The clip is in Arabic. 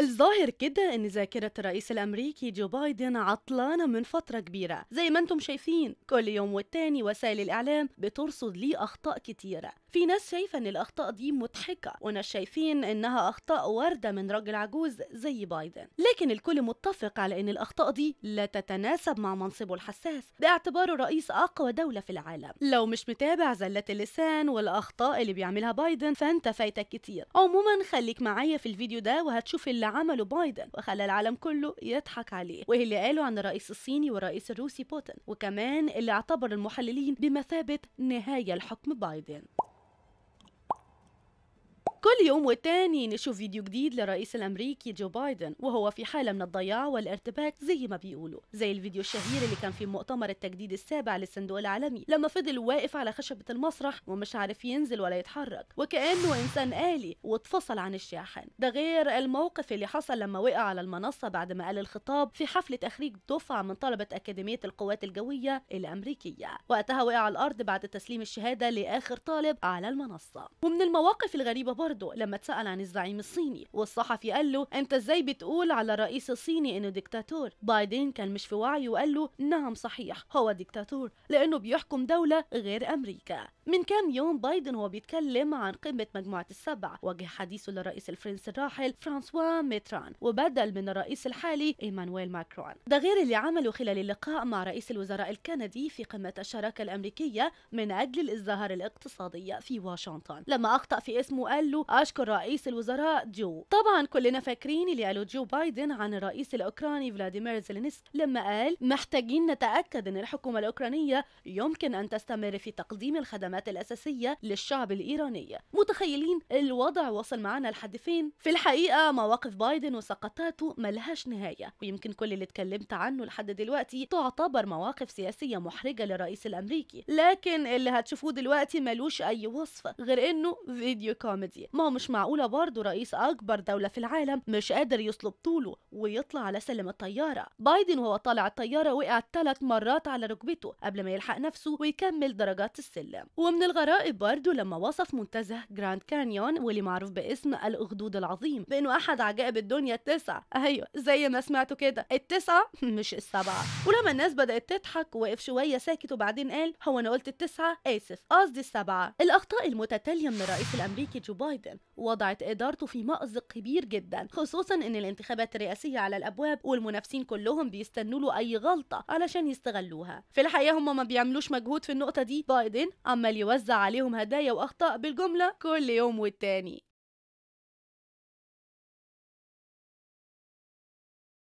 الظاهر كده ان ذاكرة الرئيس الامريكي جو بايدن عطلانة من فترة كبيرة زي ما انتم شايفين كل يوم والتاني وسائل الاعلام بترصد ليه اخطاء كتيرة في ناس شايفه ان الاخطاء دي مضحكه وناس شايفين انها اخطاء وارده من راجل عجوز زي بايدن لكن الكل متفق على ان الاخطاء دي لا تتناسب مع منصبه الحساس باعتباره رئيس اقوى دوله في العالم لو مش متابع زلات اللسان والاخطاء اللي بيعملها بايدن فانت فايتك كتير عموما خليك معايا في الفيديو ده وهتشوف اللي عمله بايدن وخلى العالم كله يضحك عليه وايه اللي قاله عن الرئيس الصيني والرئيس الروسي بوتين وكمان اللي اعتبر المحللين بمثابه نهايه لحكم بايدن كل يوم وتاني نشوف فيديو جديد للرئيس الامريكي جو بايدن وهو في حاله من الضياع والارتباك زي ما بيقولوا زي الفيديو الشهير اللي كان في مؤتمر التجديد السابع للصندوق العالمي لما فضل واقف على خشبه المسرح ومش عارف ينزل ولا يتحرك وكانه انسان آلي واتفصل عن الشاحن ده غير الموقف اللي حصل لما وقع على المنصه بعد ما قال الخطاب في حفله تخريج دفعه من طلبه اكاديميه القوات الجويه الامريكيه وقتها وقع على الارض بعد تسليم الشهاده لاخر طالب على المنصه ومن المواقف الغريبه برضه برضه لما اتسأل عن الزعيم الصيني والصحفي قال له انت ازاي بتقول على الرئيس الصيني انه ديكتاتور بايدن كان مش في وعيه وقال له نعم صحيح هو ديكتاتور لانه بيحكم دولة غير امريكا من كام يوم بايدن هو بيتكلم عن قمة مجموعة السبع وجه حديثه للرئيس الفرنسي الراحل فرانسوا ميتران وبدل من الرئيس الحالي ايمانويل ماكرون ده غير اللي عمله خلال اللقاء مع رئيس الوزراء الكندي في قمة الشراكة الامريكية من اجل الازدهار الاقتصادي في واشنطن لما اخطأ في اسمه قال له أشكر رئيس الوزراء جو طبعا كلنا فاكرين اللي قاله جو بايدن عن الرئيس الأوكراني فلاديمير زيلينسكي لما قال محتاجين نتأكد أن الحكومة الأوكرانية يمكن أن تستمر في تقديم الخدمات الأساسية للشعب الإيراني متخيلين الوضع وصل معنا لحد فين في الحقيقة مواقف بايدن وسقطاته ملهاش نهاية ويمكن كل اللي اتكلمت عنه لحد دلوقتي تعتبر مواقف سياسية محرجة للرئيس الأمريكي لكن اللي هتشوفوه دلوقتي ملوش أي وصف غير إنه فيديو كوميدي ما هو مش معقولة برضه رئيس أكبر دولة في العالم مش قادر يصلب طوله ويطلع على سلم الطيارة بايدن وهو طالع الطيارة وقع ثلاث مرات على ركبته قبل ما يلحق نفسه ويكمل درجات السلم ومن الغرائب برضه لما وصف منتزه جراند كانيون واللي معروف باسم الأخدود العظيم بأنه أحد عجائب الدنيا التسعة أيوه زي ما سمعتوا كده التسعة مش السبعة ولما الناس بدأت تضحك وقف شوية ساكت وبعدين قال هو أنا قلت التسعة آسف قصدي السبعة الأخطاء المتتالية من الرئيس الأمريكي جو بايدن بايدن ووضعت إدارته في مأزق كبير جدا خصوصا إن الانتخابات الرئاسية على الأبواب والمنافسين كلهم بيستنوا له أي غلطة علشان يستغلوها في الحقيقة هم ما بيعملوش مجهود في النقطة دي بايدن عمال يوزع عليهم هدايا وأخطاء بالجملة كل يوم والتاني